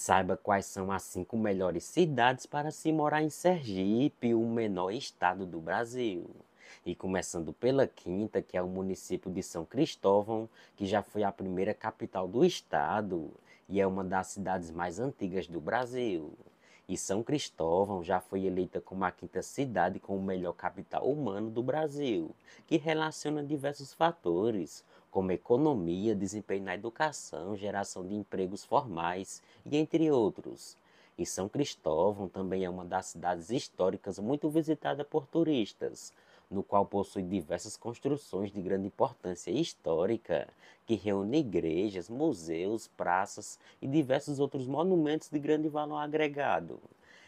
Saiba quais são as cinco melhores cidades para se morar em Sergipe, o menor estado do Brasil. E começando pela quinta, que é o município de São Cristóvão, que já foi a primeira capital do estado e é uma das cidades mais antigas do Brasil. E São Cristóvão já foi eleita como a quinta cidade com o melhor capital humano do Brasil, que relaciona diversos fatores, como economia, desempenho na educação, geração de empregos formais e entre outros. E São Cristóvão também é uma das cidades históricas muito visitada por turistas, no qual possui diversas construções de grande importância histórica, que reúne igrejas, museus, praças e diversos outros monumentos de grande valor agregado.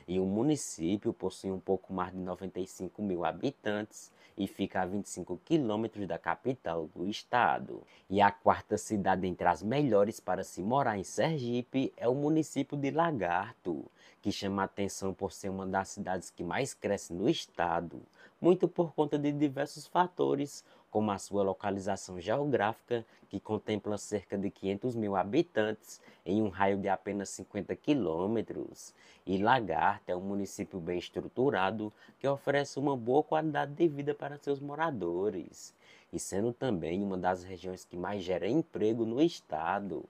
E o município possui um pouco mais de 95 mil habitantes e fica a 25 quilômetros da capital do estado. E a quarta cidade entre as melhores para se morar em Sergipe é o município de Lagarto, que chama atenção por ser uma das cidades que mais cresce no estado, muito por conta de diversos fatores, como a sua localização geográfica, que contempla cerca de 500 mil habitantes em um raio de apenas 50 quilômetros. E Lagarta é um município bem estruturado que oferece uma boa qualidade de vida para seus moradores, e sendo também uma das regiões que mais gera emprego no estado.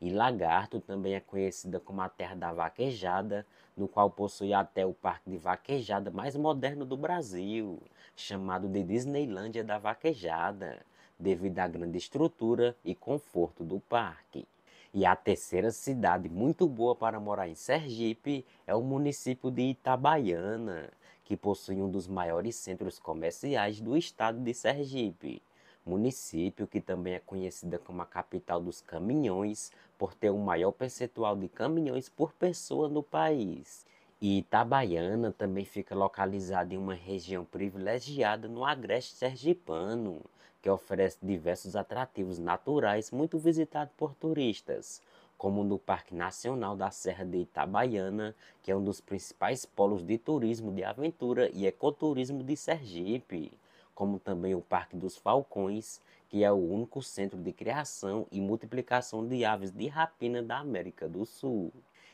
E Lagarto também é conhecida como a terra da vaquejada, no qual possui até o parque de vaquejada mais moderno do Brasil, chamado de Disneylândia da Vaquejada, devido à grande estrutura e conforto do parque. E a terceira cidade muito boa para morar em Sergipe é o município de Itabaiana, que possui um dos maiores centros comerciais do estado de Sergipe, município que também é conhecida como a capital dos caminhões, por ter o maior percentual de caminhões por pessoa no país. E Itabaiana também fica localizada em uma região privilegiada no agreste sergipano, que oferece diversos atrativos naturais muito visitados por turistas, como no Parque Nacional da Serra de Itabaiana, que é um dos principais polos de turismo de aventura e ecoturismo de Sergipe como também o Parque dos Falcões, que é o único centro de criação e multiplicação de aves de rapina da América do Sul.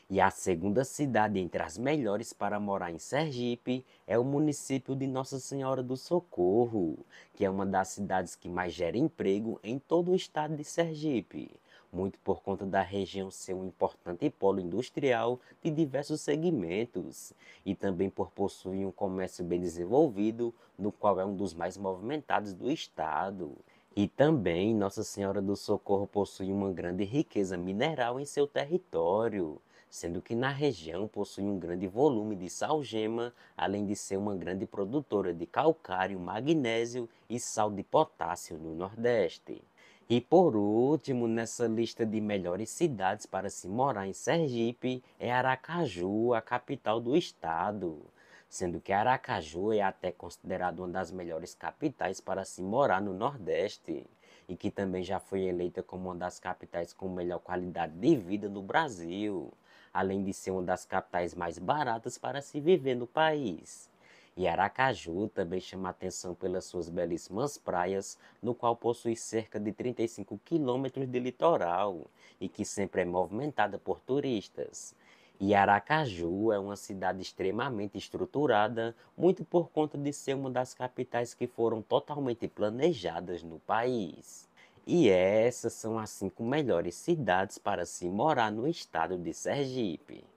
E a segunda cidade entre as melhores para morar em Sergipe é o município de Nossa Senhora do Socorro, que é uma das cidades que mais gera emprego em todo o estado de Sergipe muito por conta da região ser um importante polo industrial de diversos segmentos e também por possuir um comércio bem desenvolvido, no qual é um dos mais movimentados do estado. E também Nossa Senhora do Socorro possui uma grande riqueza mineral em seu território, sendo que na região possui um grande volume de salgema, além de ser uma grande produtora de calcário, magnésio e sal de potássio no Nordeste. E por último, nessa lista de melhores cidades para se morar em Sergipe, é Aracaju, a capital do estado. Sendo que Aracaju é até considerada uma das melhores capitais para se morar no Nordeste, e que também já foi eleita como uma das capitais com melhor qualidade de vida no Brasil, além de ser uma das capitais mais baratas para se viver no país. E Aracaju também chama atenção pelas suas belíssimas praias, no qual possui cerca de 35 quilômetros de litoral e que sempre é movimentada por turistas. E Aracaju é uma cidade extremamente estruturada, muito por conta de ser uma das capitais que foram totalmente planejadas no país. E essas são as assim, cinco melhores cidades para se morar no estado de Sergipe.